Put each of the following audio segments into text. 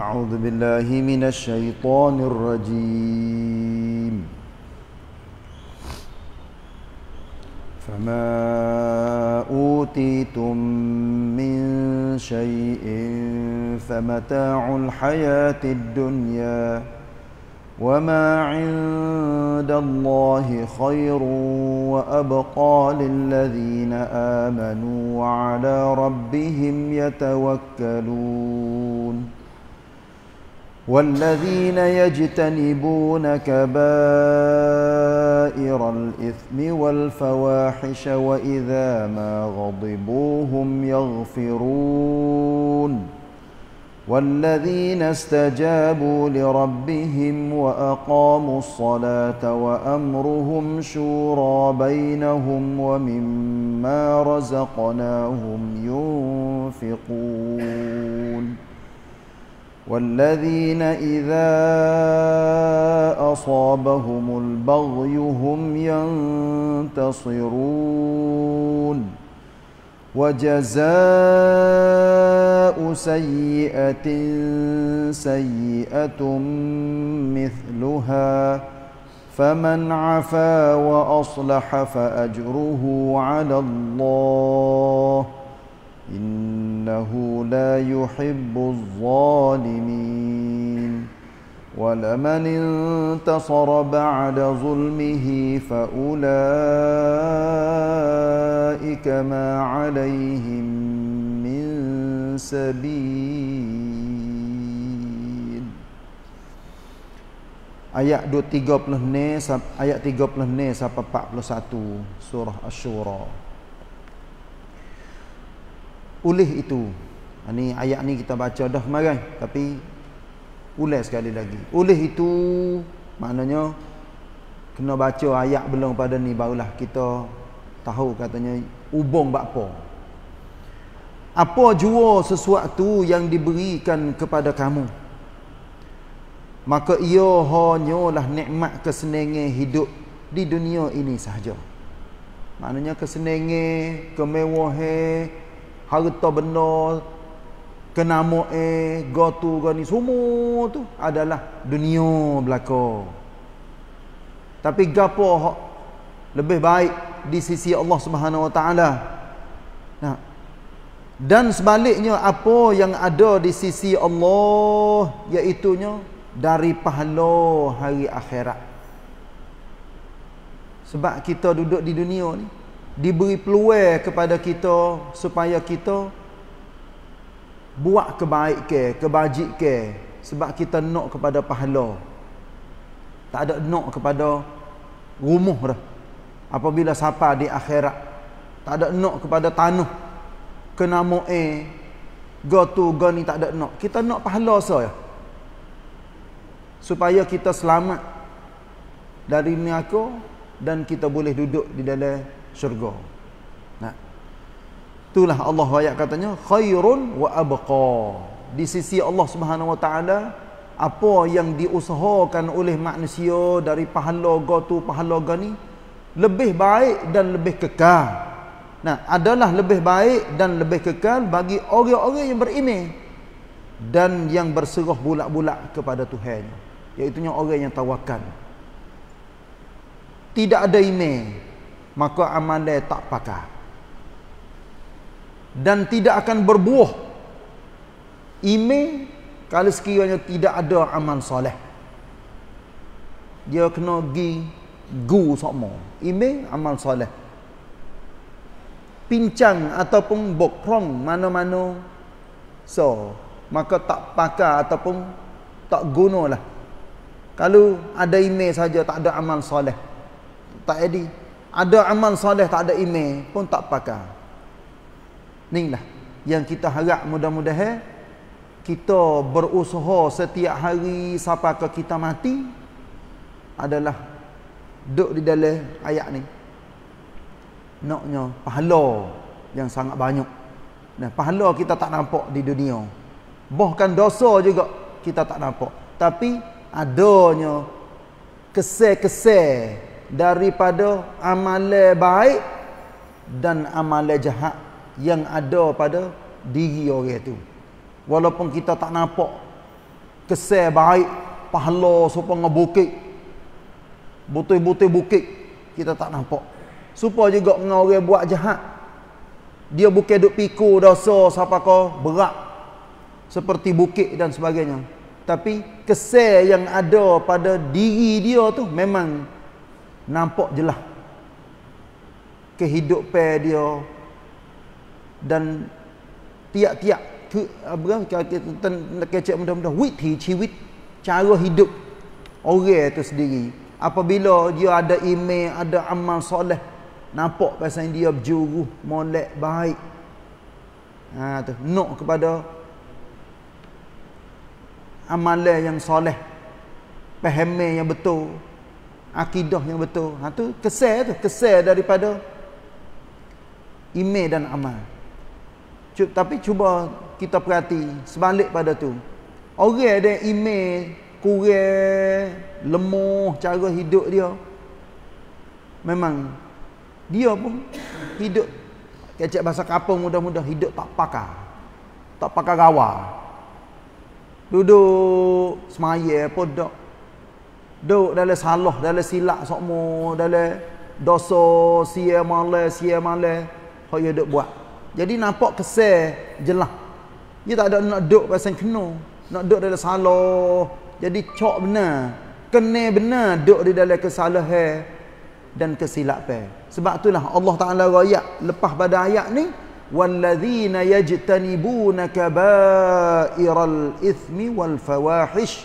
أعوذ بالله من الشيطان الرجيم فما أوتيتم من شيء فمتاع الحياة الدنيا وما عند الله خير وأبقى للذين آمنوا وعلى ربهم يتوكلون والذين يجتنبون كبائر الإثم والفواحش وإذا ما غضبوا هم يغفرون والذين استجابوا لربهم وأقاموا الصلاة وأمرهم شورى بينهم ومما رزقناهم ينفقون والذين إذا أصابهم البغي هم ينتصرون وجزاء سيئة سيئة مثلها فمن عفا وأصلح فأجره على الله إن إنه لا يحب الظالمين ولمن انتصر بعد ظلمه فأولئك ما عليهم من سبيل آيات 30 آيات 30 41 سورة الشورى oleh itu ini ha, ayat ni kita baca dah kemarin tapi ulas sekali lagi oleh itu maknanya kena baca ayat belum pada ni barulah kita tahu katanya ubung bak apa apa jua sesuatu yang diberikan kepada kamu maka ia hanyalah nikmat kesenangan hidup di dunia ini sahaja maknanya kesenangan kemewahan harta benda kenama eh gotu gani semua tu adalah dunia belaka tapi gapo lebih baik di sisi Allah Subhanahu wa taala nah dan sebaliknya apa yang ada di sisi Allah iaitu nya dari pahala hari akhirat sebab kita duduk di dunia ni diberi peluang kepada kita supaya kita buat kebaikan, kebajikan sebab kita nak kepada pahala. Tak ada nak kepada rumah dah. Apabila siapa di akhirat tak ada nak kepada tanah. Kena moe go tu go ni tak ada nak. Kita nak pahala saja. Supaya kita selamat dari neraka dan kita boleh duduk di dalam syurga. Nah. Itulah Allah ayat katanya khairun wa abqa. Di sisi Allah Subhanahu wa taala apa yang diusahakan oleh manusia dari pahala gotu pahala gani lebih baik dan lebih kekal. Nah, adalah lebih baik dan lebih kekal bagi orang-orang yang beriman dan yang berserah bulat-bulat kepada Tuhan. Iaitunya orang yang tawakan. Tidak ada iman, maka amal dia tak pakar dan tidak akan berbuah ime kalau sekiranya tidak ada amal soleh dia kena gi gu sama ime amal soleh pincang ataupun bokrong mana-mana so maka tak pakar ataupun tak lah kalau ada ime saja tak ada amal soleh tak edi ada amal soleh tak ada iman pun tak pakar. lah yang kita harap mudah-mudahan kita berusaha setiap hari sampai ke kita mati adalah duduk di dalam ayat ni. Naknya pahala yang sangat banyak. Nah, pahala kita tak nampak di dunia. Bahkan dosa juga kita tak nampak. Tapi adanya kesel-kesel daripada amalan baik dan amalan jahat yang ada pada diri orang itu. Walaupun kita tak nampak kesel baik, pahala supaya ngebukit, butuh-butuh bukit, kita tak nampak. Supaya juga dengan orang buat jahat, dia bukan duk piku, dosa siapa kau berat seperti bukit dan sebagainya. Tapi kesel yang ada pada diri dia tu memang nampak jelas kehidupan dia dan tiap-tiap tu apa kita kan, kecek mudah-mudah witi ciwit cara hidup orang itu sendiri apabila dia ada iman ada amal soleh nampak pasal dia berjuru molek baik ha tu nok kepada amalan yang soleh pemahaman yang betul akidah yang betul. Ha tu kesel tu, kesel daripada iman dan amal. Cuk, tapi cuba kita perhati sebalik pada tu. Orang ada iman kurang, lemah cara hidup dia. Memang dia pun hidup kecek bahasa kapung mudah-mudah hidup tak pakar. Tak pakar gawa. Duduk semaya pun dok duk dalam salah dalam silap semua dalam dosa sia male sia male hok ye ya duk buat jadi nampak kesel jelah dia tak ada nak duk pasal kena nak duk dalam salah jadi cok benar kena benar duk di dalam kesalahan dan kesilapan sebab itulah Allah Taala royak lepas pada ayat ni walladzina yajtanibuna kaba'iral ithmi wal fawahish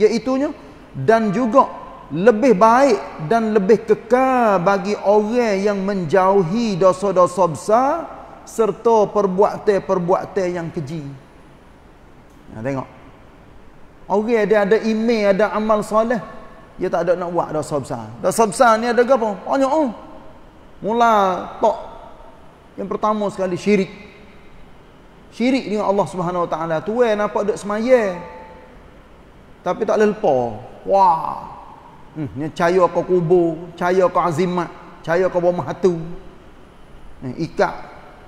iaitu dan juga lebih baik dan lebih kekal bagi orang yang menjauhi dosa-dosa besar serta perbuatan-perbuatan yang keji. Ha, tengok. Orang ada ada iman, ada amal soleh, dia tak ada nak buat dosa besar. Dosa besar ni ada apa? Banyak oh. Mula tok yang pertama sekali syirik. Syirik dengan Allah Subhanahu Wa Taala. Tuan nampak duk semaya, tapi tak lelpa wah hmm ni cahaya kau kubur cahaya kau azimat cahaya kau bawah mahatu eh, hmm, ikat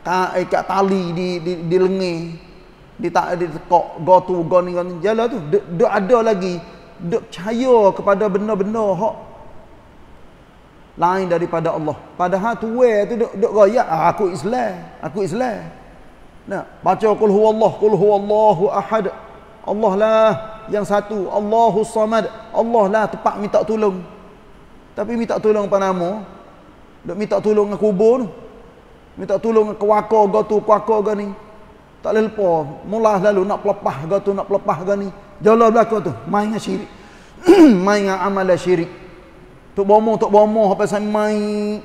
ta, ikat tali di di, di lengih di tak di kok go tu go ni kan jalan tu dok do ada lagi dok cahaya kepada benda-benda hak lain daripada Allah padahal tu we tu dok dok ya aku Islam aku Islam nah baca qul huwallah qul huwallahu ahad Allah lah yang satu Allahu Samad Allah lah tepat minta tolong tapi minta tolong apa nama duk minta tolong ke kubur minta tolong ke wakor ke tu ke ni tak boleh lupa mula lalu nak pelepah ke nak pelepah ke ni jalan belakang tu main dengan syirik main dengan amal syirik tok bomo tok bomo apa saya main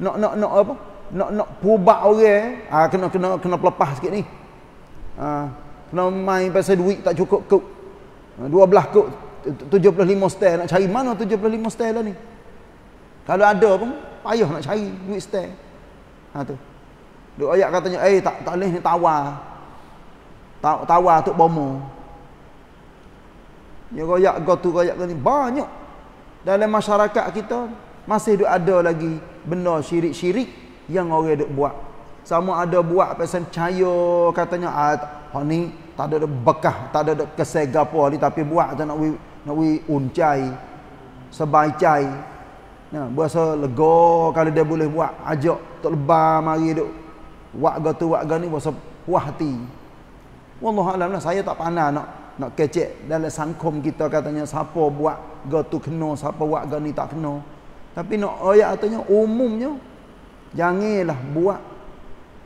nak nak nak apa nak nak pubak orang eh. ah kena kena kena pelepah sikit ni ah Pernah main pasal duit tak cukup kot. 12 kot, 75 stel. Nak cari mana 75 stel lah ni? Kalau ada pun, payah nak cari duit stel. Ha tu. Duk ayat katanya, eh tak, tak boleh ni tawa Tak, tawar tu bomo. ni royak gotu royak gotu ni banyak. Dalam masyarakat kita, masih duk ada lagi benda syirik-syirik yang orang duk buat sama ada buat pasal cahaya katanya ah ni tak ada bekah tak ada kesega apa ni tapi buat tu nak wi nak wi uncai sebai cai nah ya, berasa lega kalau dia boleh buat ajak tok lebah mari duk buat gitu buat gani berasa puas hati wallahu alam lah saya tak pandai nak nak kecek dalam sangkum kita katanya siapa buat gitu kena siapa buat gani tak kena tapi nak ayat katanya umumnya janganlah buat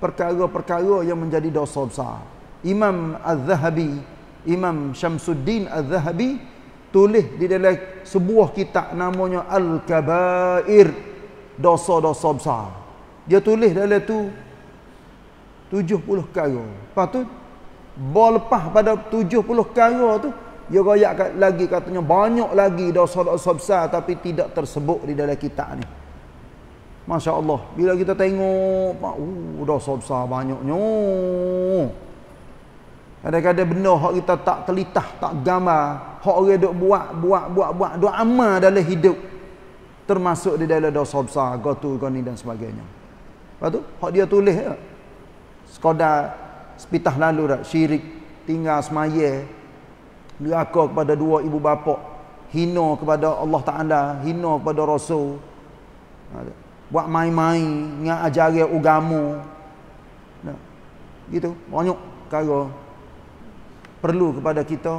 perkara-perkara yang menjadi dosa besar. Imam Az-Zahabi, Imam Syamsuddin Az-Zahabi tulis di dalam sebuah kitab namanya Al-Kabair, dosa-dosa besar. Dia tulis dalam tu 70 perkara. Lepas tu berlepas pada 70 perkara tu dia royak lagi katanya banyak lagi dosa-dosa besar tapi tidak tersebut di dalam kitab ni. Masya Allah Bila kita tengok pak, uh, Dosa besar banyaknya Kadang-kadang benda Hak kita tak telitah Tak gambar Hak orang duk buat Buat buat buat Duk amal dalam hidup Termasuk di dalam dosa besar Gatu gani dan sebagainya Lepas tu Hak dia tulis ya? Sekadar Sepitah lalu tak Syirik Tinggal semaya Liaka kepada dua ibu bapa Hina kepada Allah Ta'ala Hina kepada Rasul ha, buat main-main dengan ajaran agama. Nah. Gitu, banyak perkara perlu kepada kita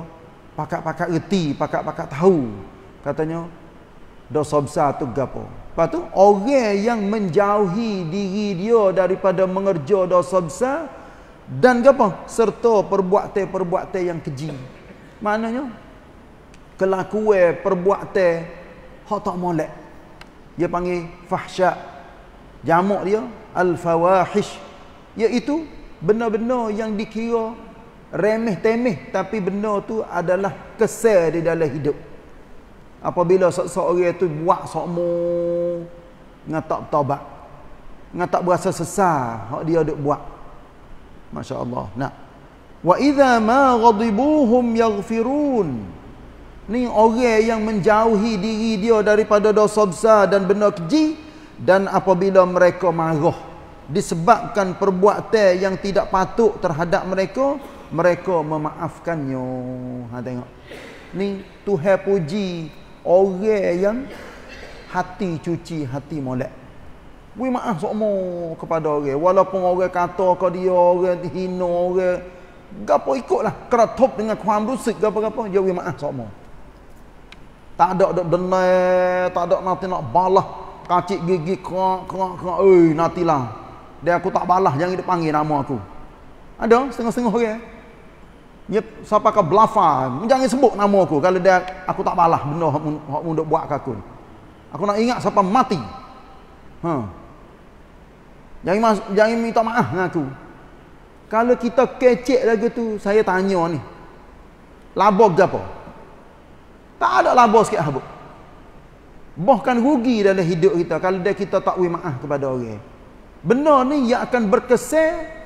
pakak-pakak reti, pakak-pakak tahu. Katanya dosa besar tu gapo. Lepas tu orang yang menjauhi diri dia daripada mengerja dosa besar dan gapo serta perbuatan-perbuatan yang keji. Maknanya kelakuan perbuatan hak tak molek dia panggil fahsyak jamak dia al-fawahish iaitu benda-benda yang dikira remeh temeh tapi benda tu adalah kesal di dalam hidup apabila seorang itu buat sokmo dengan tak taubat dengan tak berasa sesal hak dia duk buat masyaAllah. allah wa idza ma ghadibuhum yaghfirun Ni orang yang menjauhi diri dia daripada dosa besar dan benda keji dan apabila mereka marah disebabkan perbuatan yang tidak patut terhadap mereka, mereka memaafkannya. Ha tengok. Ni Tuhan puji orang yang hati cuci, hati molek. Bui maaf semua kepada orang. Walaupun orang kata ke dia, orang hina orang. Gapo ikutlah keratop dengan kuam rusuk gapo-gapo, jauhi maaf semua. Tak ada dok denai, tak ada nanti nak balah. Kacik gigi kerak kerak kerak. Oi, nanti lah. Dia aku tak balah jangan dia panggil nama aku. Ada setengah-setengah orang. Okay? Ya, siapa ke blafa, jangan sebut nama aku kalau dia aku tak balah benda hak mun buat ke aku. Aku nak ingat siapa mati. Ha. Jangan mas, jangan minta maaf dengan aku. Kalau kita kecek lagi tu, saya tanya ni. Labok apa? Tak ada labo sikit habuk. Ah, Bahkan rugi dalam hidup kita kalau kita tak wi maaf kepada orang. Benda ni ia akan berkesan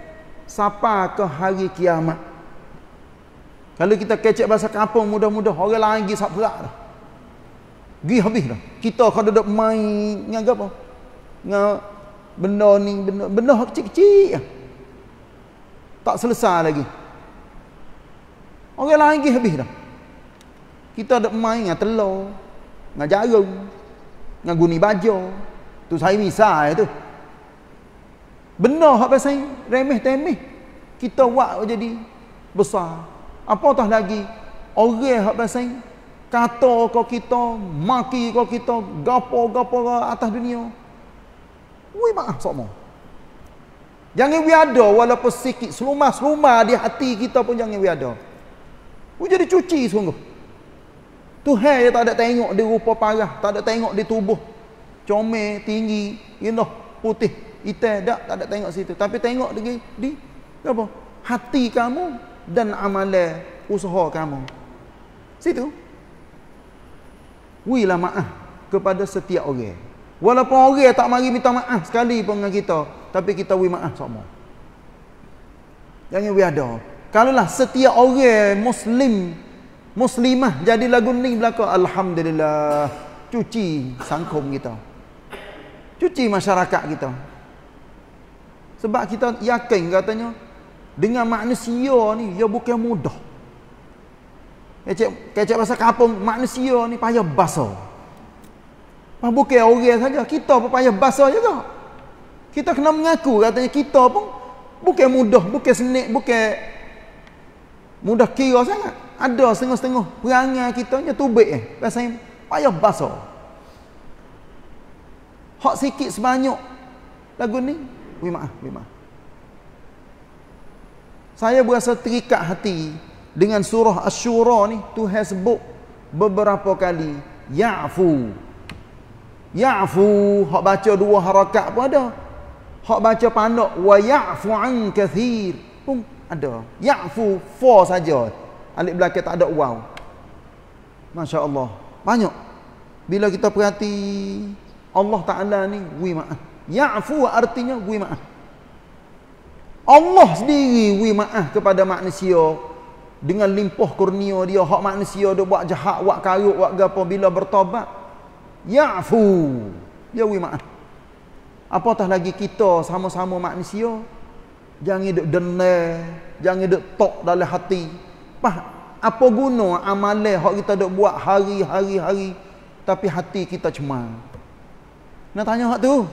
Sapa ke hari kiamat. Kalau kita kecek bahasa kampung mudah-mudah orang lain gi sapulak dah. Gi habis dah. Kita kalau duduk main dengan apa? Dengan benda ni benda benda kecil-kecil Tak selesai lagi. Orang lain gi habis dah. Kita ada main dengan telur, dengan jarum, dengan guni baju, Tu saya misal tu. Benar apa saya? Remeh temeh. Kita buat jadi besar. Apa tah lagi? Orang apa saya? Kata kau kita, maki kau kita, gapo-gapo atas dunia. Ui maaf sama. Jangan we ada walaupun sikit selumah-selumah di hati kita pun jangan we ada. Ui jadi cuci sungguh. Tuhan dia tak ada tengok dia rupa parah, tak ada tengok dia tubuh comel, tinggi, indah, putih, hitam dak tak ada tengok situ. Tapi tengok di di apa? Hati kamu dan amalan usaha kamu. Situ. Wilah maaf kepada setiap orang. Walaupun orang tak mari minta maaf sekali pun dengan kita, tapi kita wi maaf semua. Jangan wi ada. Kalaulah setiap orang muslim Muslimah jadi lagu ni belakang Alhamdulillah Cuci sangkum kita Cuci masyarakat kita Sebab kita yakin katanya Dengan manusia ni Ia bukan mudah Kecik kecek bahasa kapung Manusia ni payah basah Bukan orang saja Kita pun payah basah juga Kita kena mengaku katanya Kita pun bukan mudah Bukan senik Bukan mudah kira sangat ada setengah-setengah perangai kita ni tubik eh. Pasal payah basah. Hak sikit sebanyak lagu ni. Wei maaf, wei maaf. Saya berasa terikat hati dengan surah Asy-Syura ni tu has book beberapa kali ya'fu. Ya'fu, hak baca dua harakat pun ada. Hak baca pandak wa ya'fu an kathir Pung ada. Ya'fu for saja alik belakang tak ada wow Masya Allah banyak bila kita perhati Allah Ta'ala ni wui ma'ah ya'fu artinya wui ma'ah Allah sendiri wui ma'ah kepada manusia dengan limpah kurnia dia hak manusia dia buat jahat buat karut buat gapo bila bertobat ya'fu dia wui ma'ah apatah lagi kita sama-sama manusia jangan hidup denai jangan hidup tok dalam hati apa guna amalan hak kita dok buat hari-hari-hari tapi hati kita cemar. Nak tanya hak tu?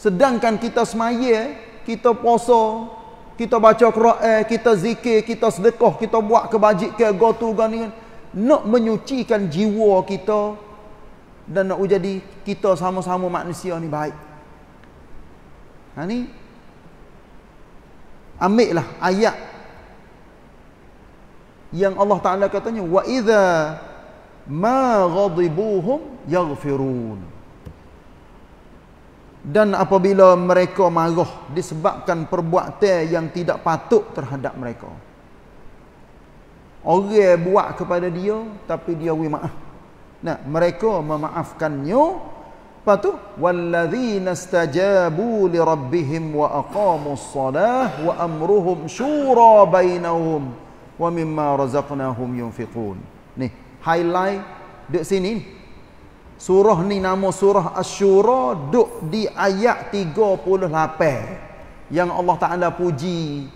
Sedangkan kita semaya, kita puasa, kita baca Quran, kita zikir, kita sedekah, kita buat kebajikan, go to go ni kan, nak menyucikan jiwa kita dan nak jadi kita sama-sama manusia ni baik. Ha ni. Ambil lah ayat yang Allah Taala katanya wa idza ma ghadibuhum yaghfirun dan apabila mereka marah disebabkan perbuatan yang tidak patut terhadap mereka orang buat kepada dia tapi dia wi maaf nah mereka memaafkannya apa tu wallazina stajabu li rabbihim wa aqamus salah wa amruhum syura bainahum wa mimma razaqnahum yunfiqun. Ni, highlight di sini. Surah ni nama surah Asy-Syura duk di ayat 38 yang Allah Taala puji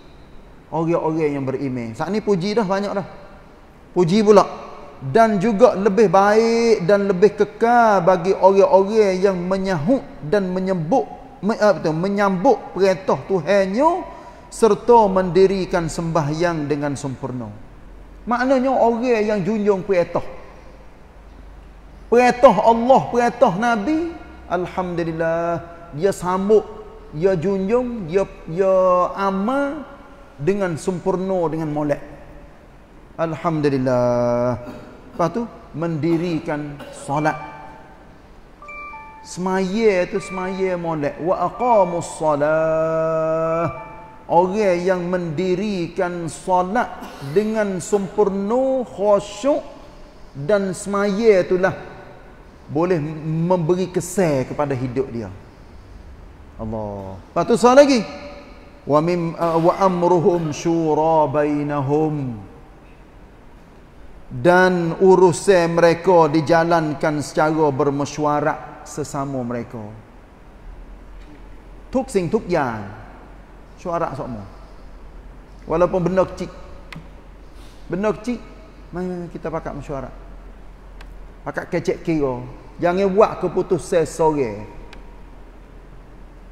orang-orang yang beriman. Saat ni puji dah banyak dah. Puji pula dan juga lebih baik dan lebih kekal bagi orang-orang yang menyahut dan menyebut apa eh, tu menyambut perintah Tuhannya serta mendirikan sembahyang dengan sempurna. Maknanya orang yang junjung perintah. Perintah Allah, perintah Nabi, alhamdulillah dia sambut, dia junjung, dia dia amal dengan sempurna dengan molek. Alhamdulillah. Lepas tu mendirikan solat. Semaya tu semaya molek. Wa aqamu salat orang yang mendirikan solat dengan sempurna khusyuk dan semaya itulah boleh memberi kesan kepada hidup dia. Allah. Patu soal lagi. Wa mim eh, wa amruhum syura bainahum dan urusan mereka dijalankan secara bermesyuarat sesama mereka. Tuk sing tuk yang suara semua walaupun benda kecil benda kecil mai kita pakat mesyuarat pakat kecek kira oh. jangan buat keputusan sore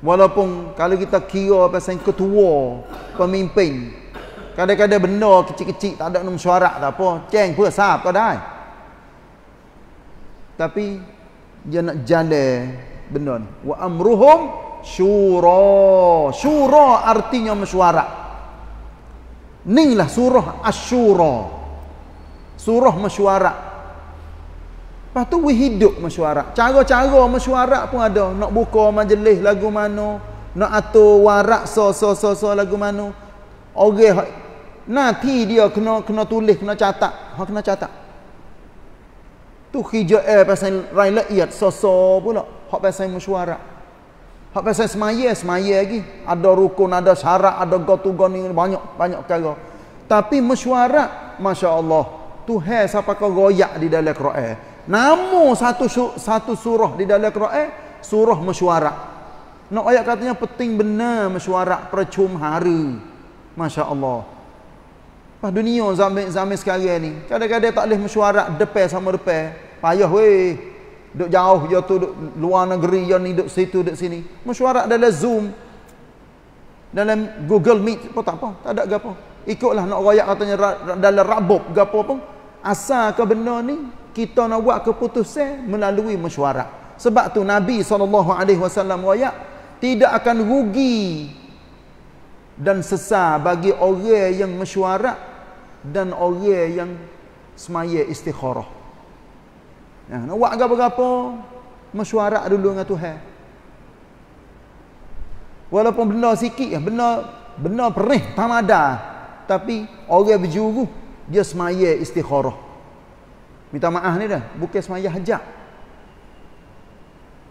walaupun kalau kita kira pasal ketua pemimpin kadang-kadang benda kecil-kecil tak ada nama suara tak apa ceng pun sahab kau dah tapi dia nak jalan benda ni wa amruhum syura syura artinya mesyuara inilah surah asyura surah mesyuara lepas tu we hidup mesyuara cara-cara mesyuara pun ada nak buka majlis lagu mana nak atur warak so so so so lagu mana orang okay. nanti dia kena kena tulis kena catat ha kena catat tu hijau eh pasal rakyat so so pula hak pasal mesyuarat Hak pasal semaya, semaya lagi. Ada rukun, ada syarat, ada gotu goni, banyak, banyak kala. Tapi mesyuarat, Masya Allah, Tuhan siapa kau goyak di dalam Quran. Namu satu satu surah di dalam Quran, surah mesyuarat. Nak no, ayat katanya penting benar mesyuarat percum hari. Masya Allah. Pas dunia zaman, zaman sekarang ni, kadang-kadang tak boleh mesyuarat depan sama depan. Payah weh duk jauh dia tu duk luar negeri yang ni duk situ duk sini mesyuarat dalam zoom dalam google meet apa tak apa tak ada gapo ikutlah nak royak katanya dalam rabob gapo pun asal ke benda ni kita nak buat keputusan melalui mesyuarat sebab tu nabi SAW royak tidak akan rugi dan sesah bagi orang yang mesyuarat dan orang yang semaya istikharah Ya, nak buat apa-apa, mesyuarat dulu dengan Tuhan. Walaupun benda sikit, ya benda, benda perih, tamada. Tapi orang berjuru, dia semaya istikharah. Minta maaf ni dah, bukan semaya hajak.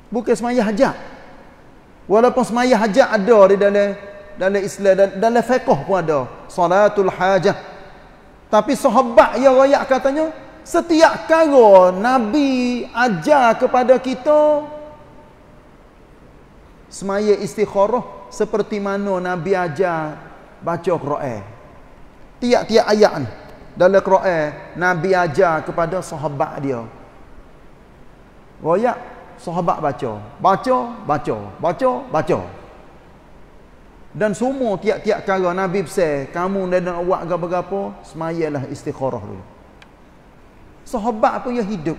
Bukan semaya hajak. Walaupun semaya hajat ada di dalam dalam Islam dan dalam fiqh pun ada salatul hajat. Tapi sahabat yang royak katanya Setiap kara Nabi ajar kepada kita semaya istikharah seperti mana Nabi ajar baca Quran. Tiap-tiap ayat dalam Quran Nabi ajar kepada sahabat dia. Royak sahabat baca. Baca, baca, baca, baca. Dan semua tiap-tiap kara Nabi pesan, kamu dan nak buat apa-apa, semayalah istikharah dulu. Sahabat pun ia hidup.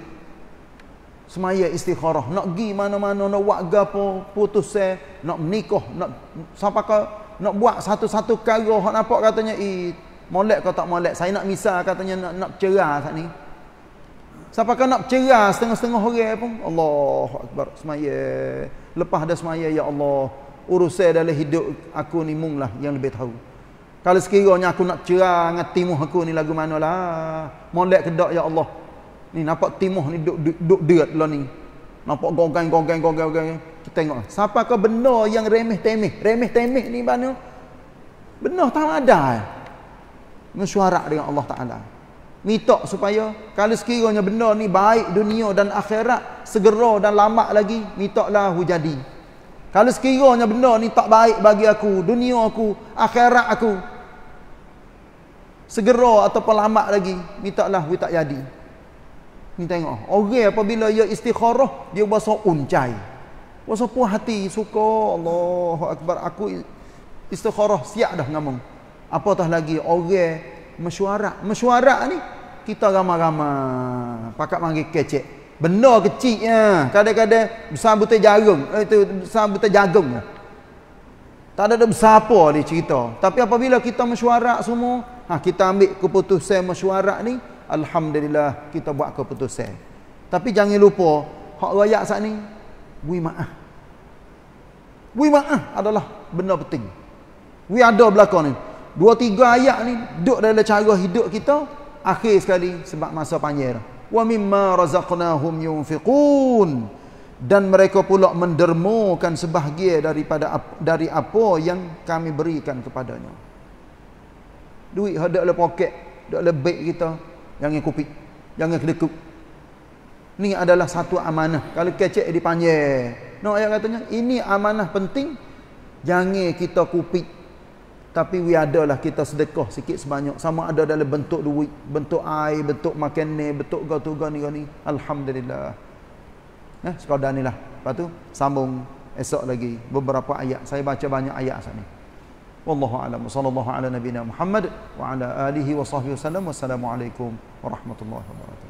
Semaya istikharah. Nak pergi mana-mana, nak buat apa, putus saya, eh. nak menikah, nak siapa ke, nak buat satu-satu kara, nak nampak katanya, eh, molek kau tak molek, saya nak misal katanya, nak, nak cerah saat ni. Siapa ke nak cerah setengah-setengah hari eh pun, Allah Akbar, semaya. Lepas dah semaya, Ya Allah, urus saya dalam hidup aku ni munglah yang lebih tahu. Kalau sekiranya aku nak cerah dengan timuh aku ni lagu mana manalah. Molek kedak ya Allah. Ni nampak timuh ni duk duk, duk dia lah ni. Nampak gogang gogang gogang gogang. Kita tengok. Siapa ke benar yang remeh temeh? Remeh temeh ni mana? Benar tak ada. Mesuara dengan Allah Taala. Minta supaya kalau sekiranya benar, ni baik dunia dan akhirat segera dan lama lagi minta lah hujadi. Kalau sekiranya benda ni tak baik bagi aku, dunia aku, akhirat aku, segera ataupun lama lagi minta lah we tak jadi ni tengok orang okay, apabila ia istikharah dia berasa uncai berasa puas hati suka Allah Akbar aku istikharah siap dah ngamung apatah lagi orang okay, mesyuarat mesyuarat ni kita ramai-ramai pakat manggil kecek benda kecil kadang-kadang besar butir eh, jagung, itu besar butir jagung ya. Tak ada siapa ni cerita. Tapi apabila kita mesyuarat semua, ha, kita ambil keputusan mesyuarat ni, Alhamdulillah kita buat keputusan. Tapi jangan lupa, hak rakyat saat ni, bui ma'ah. Bui ma'ah adalah benda penting. Bui ada belakang ni. Dua tiga ayat ni, duduk dalam cara hidup kita, akhir sekali sebab masa panjang. وَمِمَّا رَزَقْنَاهُمْ يُنْفِقُونَ dan mereka pula mendermakan sebahagia daripada dari apa yang kami berikan kepadanya duit hak dalam poket dalam beg kita jangan kopi jangan kedekut ini adalah satu amanah kalau kecek dipanjang no ayat katanya ini amanah penting jangan kita kopi tapi we adalah kita sedekah sikit sebanyak sama ada dalam bentuk duit bentuk air bentuk makanan bentuk gatu gani gani alhamdulillah Eh, sekadar ni lah. Lepas tu, sambung esok lagi beberapa ayat. Saya baca banyak ayat sana. Wallahu'alam. Sallallahu ala nabina Muhammad wa ala alihi wa sahbihi wa sallam. Wassalamualaikum warahmatullahi wabarakatuh.